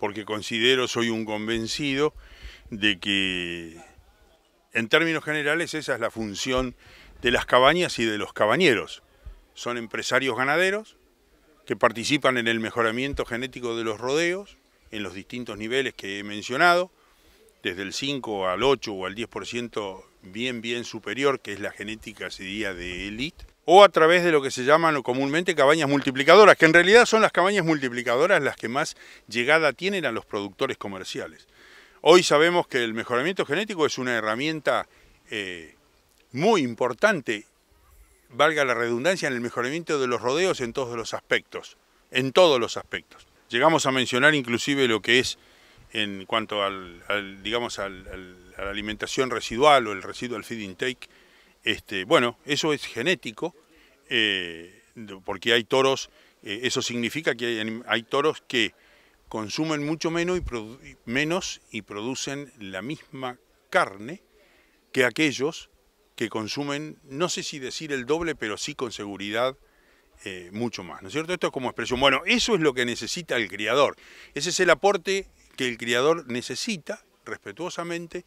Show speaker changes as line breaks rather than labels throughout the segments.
porque considero, soy un convencido de que en términos generales esa es la función de las cabañas y de los cabañeros. Son empresarios ganaderos que participan en el mejoramiento genético de los rodeos en los distintos niveles que he mencionado, desde el 5 al 8 o al 10% bien bien superior, que es la genética sería de élite, o a través de lo que se llaman comúnmente cabañas multiplicadoras, que en realidad son las cabañas multiplicadoras las que más llegada tienen a los productores comerciales. Hoy sabemos que el mejoramiento genético es una herramienta eh, muy importante, valga la redundancia, en el mejoramiento de los rodeos en todos los aspectos, en todos los aspectos. Llegamos a mencionar inclusive lo que es en cuanto al, digamos, a la alimentación residual o el residual feed intake, este, bueno, eso es genético, eh, porque hay toros, eh, eso significa que hay, toros que consumen mucho menos y, menos y producen la misma carne que aquellos que consumen, no sé si decir el doble, pero sí con seguridad eh, mucho más, ¿no es cierto? Esto es como expresión. Bueno, eso es lo que necesita el criador. Ese es el aporte que el criador necesita, respetuosamente,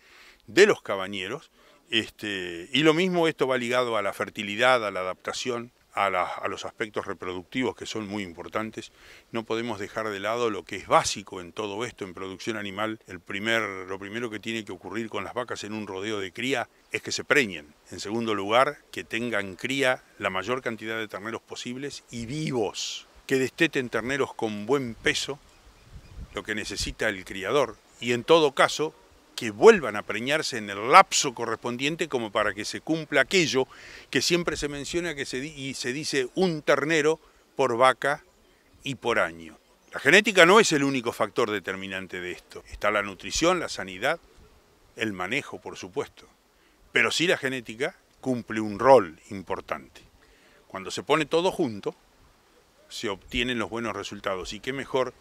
de los cabañeros, este, y lo mismo esto va ligado a la fertilidad, a la adaptación, a, los aspectos reproductivos que son muy importantes. No podemos dejar de lado lo que es básico en todo esto, en producción animal. El primer, lo primero que tiene que ocurrir con las vacas en un rodeo de cría es que se preñen. En segundo lugar, que tengan cría la mayor cantidad de terneros posibles y vivos. Que desteten terneros con buen peso, lo que necesita el criador. Y en todo caso, que vuelvan a preñarse en el lapso correspondiente como para que se cumpla aquello que siempre se menciona que se, y se dice un ternero por vaca y por año. La genética no es el único factor determinante de esto. Está la nutrición, la sanidad, el manejo, por supuesto. Pero sí la genética cumple un rol importante. Cuando se pone todo junto, se obtienen los buenos resultados. Y qué mejor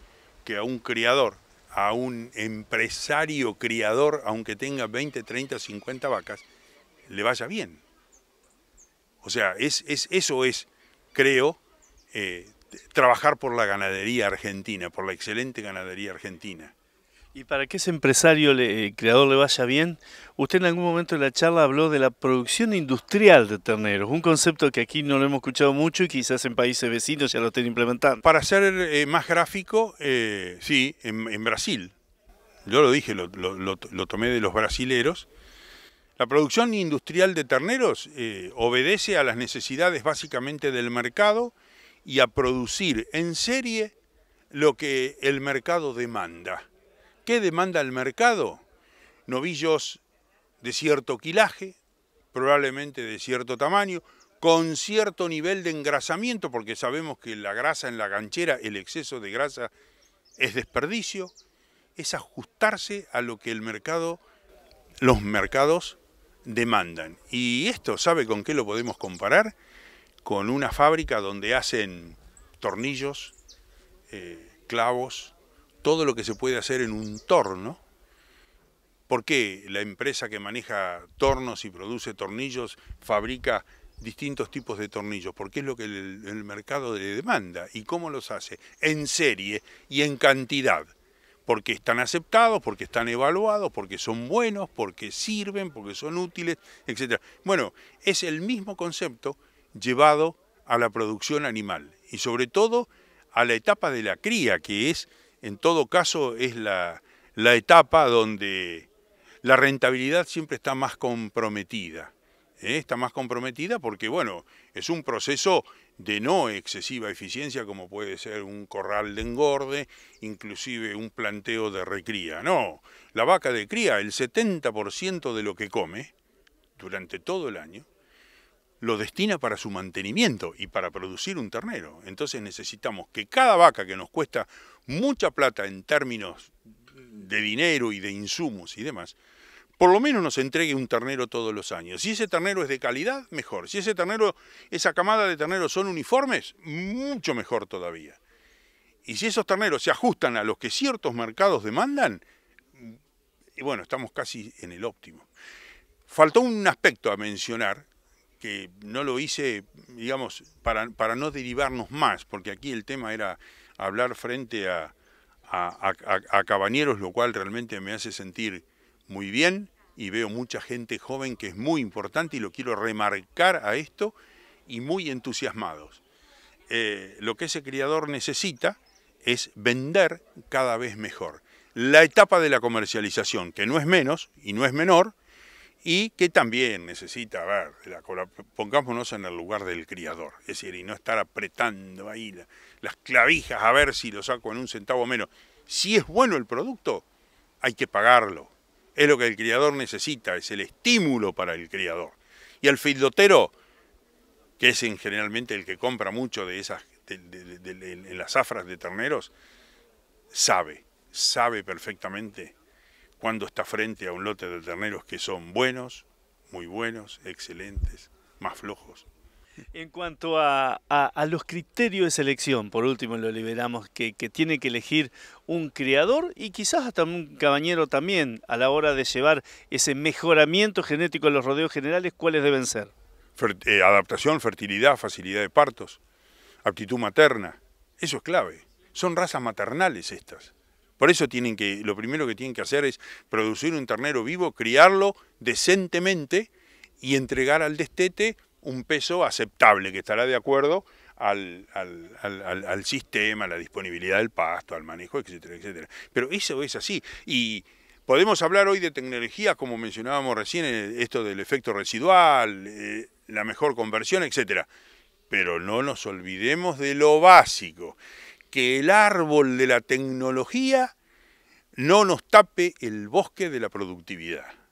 que a un criador a un empresario criador, aunque tenga 20, 30, 50 vacas, le vaya bien. O sea, es, es eso es, creo, eh, trabajar por la ganadería argentina, por la excelente ganadería argentina. Y para que ese empresario, el eh, creador, le vaya bien, usted en algún momento de la charla habló de la producción industrial de terneros, un concepto que aquí no lo hemos escuchado mucho y quizás en países vecinos ya lo estén implementando. Para ser eh, más gráfico, eh, sí, en, Brasil, yo lo dije, lo, tomé de los brasileros, la producción industrial de terneros obedece a las necesidades básicamente del mercado y a producir en serie lo que el mercado demanda. ¿Qué demanda el mercado? Novillos de cierto quilaje, probablemente de cierto tamaño, con cierto nivel de engrasamiento, porque sabemos que la grasa en la ganchera, el exceso de grasa es desperdicio, es ajustarse a lo que el mercado, los mercados demandan. Y esto, ¿sabe con qué lo podemos comparar? Con una fábrica donde hacen tornillos, eh, clavos, todo lo que se puede hacer en un torno. ¿Por qué la empresa que maneja tornos y produce tornillos fabrica distintos tipos de tornillos? Porque es lo que el, mercado le demanda. ¿Y cómo los hace? En serie y en cantidad porque están aceptados, porque están evaluados, porque son buenos, porque sirven, porque son útiles, etc. Bueno, es el mismo concepto llevado a la producción animal y sobre todo a la etapa de la cría, que es en todo caso es la, etapa donde la rentabilidad siempre está más comprometida. ¿eh? Está más comprometida porque, bueno, es un proceso de no excesiva eficiencia como puede ser un corral de engorde, inclusive un planteo de recría. No, la vaca de cría, el 70% de lo que come durante todo el año, lo destina para su mantenimiento y para producir un ternero. Entonces necesitamos que cada vaca que nos cuesta mucha plata en términos de dinero y de insumos y demás, por lo menos nos entregue un ternero todos los años. Si ese ternero es de calidad, mejor. Si ese ternero, esa camada de terneros son uniformes, mucho mejor todavía. Y si esos terneros se ajustan a los que ciertos mercados demandan, bueno, estamos casi en el óptimo. Faltó un aspecto a mencionar que no lo hice, digamos, para, no derivarnos más, porque aquí el tema era hablar frente a, a, cabañeros, lo cual realmente me hace sentir muy bien y veo mucha gente joven que es muy importante y lo quiero remarcar a esto y muy entusiasmados. Eh, lo que ese criador necesita es vender cada vez mejor. La etapa de la comercialización, que no es menos y no es menor, y que también necesita, a ver, pongámonos en el lugar del criador, es decir, y no estar apretando ahí las clavijas a ver si lo saco en un centavo menos. Si es bueno el producto, hay que pagarlo. Es lo que el criador necesita, es el estímulo para el criador. Y el fildotero, que es en generalmente el que compra mucho de esas, de, las zafras de terneros, sabe, sabe perfectamente cuando está frente a un lote de terneros que son buenos, muy buenos, excelentes, más flojos. En cuanto a, los criterios de selección, por último lo liberamos, que, tiene que elegir un criador y quizás hasta un cabañero también a la hora de llevar ese mejoramiento genético en los rodeos generales, ¿cuáles deben ser? Eh, adaptación, fertilidad, facilidad de partos, aptitud materna, eso es clave. Son razas maternales estas. Por eso tienen que, lo primero que tienen que hacer es producir un ternero vivo, criarlo decentemente y entregar al destete un peso aceptable, que estará de acuerdo al, sistema, a la disponibilidad del pasto, al manejo, etcétera, etcétera. Pero eso es así. Y podemos hablar hoy de tecnología, como mencionábamos recién, eh, esto del efecto residual, eh, la mejor conversión, etcétera. Pero no nos olvidemos de lo básico que el árbol de la tecnología no nos tape el bosque de la productividad.